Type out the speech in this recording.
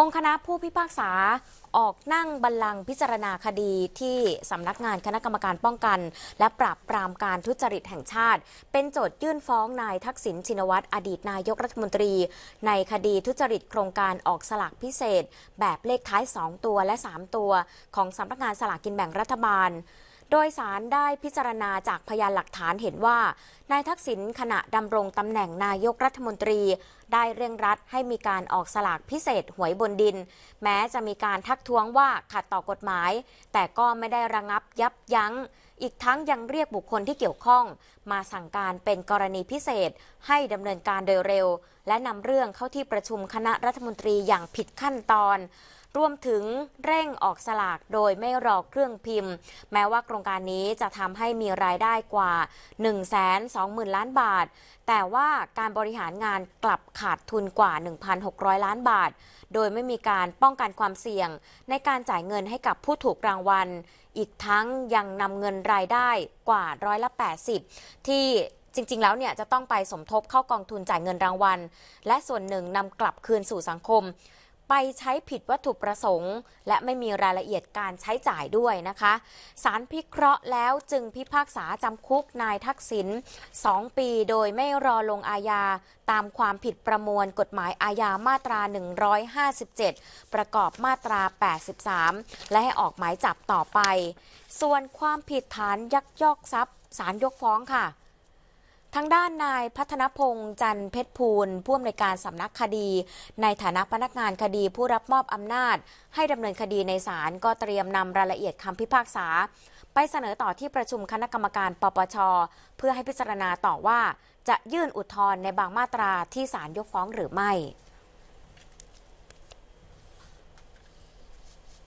องค์คณะผู้พิพากษาออกนั่งบัลลังก์พิจารณาคดีที่สำนักงานคณะกรรมการป้องกัน และปราบปรามการทุจริตแห่งชาติ เป็นโจทยื่นฟ้องนายทักษิณชินวัตรอดีตนายกรัฐมนตรี ในคดีทุจริตโครงการออกสลากพิเศษแบบเลขท้าย 2 ตัวและ 3 ตัว ของสำนักงานสลากกินแบ่งรัฐบาล โดยสารได้พิจารณาจากพยานหลักฐานเห็นว่านายทักษิณขณะดำรงตำแหน่งนายกรัฐมนตรีได้เร่งรัดให้มีการออกสลากพิเศษหวยบนดิน แม้จะมีการทักท้วงว่าขัดต่อกฎหมาย แต่ก็ไม่ได้ระงับยับยัง้ง อีกทั้งยังเรียกบุคคลที่เกี่ยวข้อง มาสั่งการเป็นกรณีพิเศษให้ดำเนินการโดยเร็ว และนำเรื่องเข้าที่ประชุมคณะรัฐมนตรีอย่างผิดขั้นตอนรวมถึงเร่งออกสลาก โดยไม่รอเครื่องพิมพ์ แม้ว่าโครงการนี้จะทำให้มีรายได้กว่า1 2 0 0 0 0ล้านบาท แต่ว่าการบริหารงานกลับขาดทุนกว่า 1,600 ล้านบาท โดยไม่มีการป้องกันความเสี่ยงในการจ่ายเงินให้กับผู้ถูกรางวัล อีกทั้งยังนำเงินรายได้กว่าร้อยละ80 ที่จริงๆแล้วเนี่ยจะต้องไปสมทบเข้ากองทุนจ่ายเงินรางวัล และส่วนหนึ่งนำกลับคืนสู่สังคมไปใช้ผิดวัตถุประสงค์ และไม่มีรายละเอียดการใช้จ่ายด้วยนะคะ สารพิเคราะห์แล้วจึงพิพากษาจำคุกนายทักษิณ2ปีโดยไม่รอลงอาญาตามความผิดประมวลกฎหมายอาญามาตรา 157 ประกอบมาตรา 83 และให้ออกหมายจับต่อไป ส่วนความผิดฐานยักยอกทรัพย์สารยกฟ้องค่ะทางด้านนายพัฒนพงษ์จันเพชรภูลผู้อำนวยการสำนักคดี ในฐานะพนักงานคดีผู้รับมอบอำนาจ ให้ดำเนินคดีในศาลก็เตรียมนำรายละเอียดคำพิพากษา ไปเสนอต่อที่ประชุมคณะกรรมการ ปปช เพื่อให้พิจารณาต่อว่า จะยื่นอุทธรณ์ในบางมาตราที่ศาลยกฟ้องหรือไม่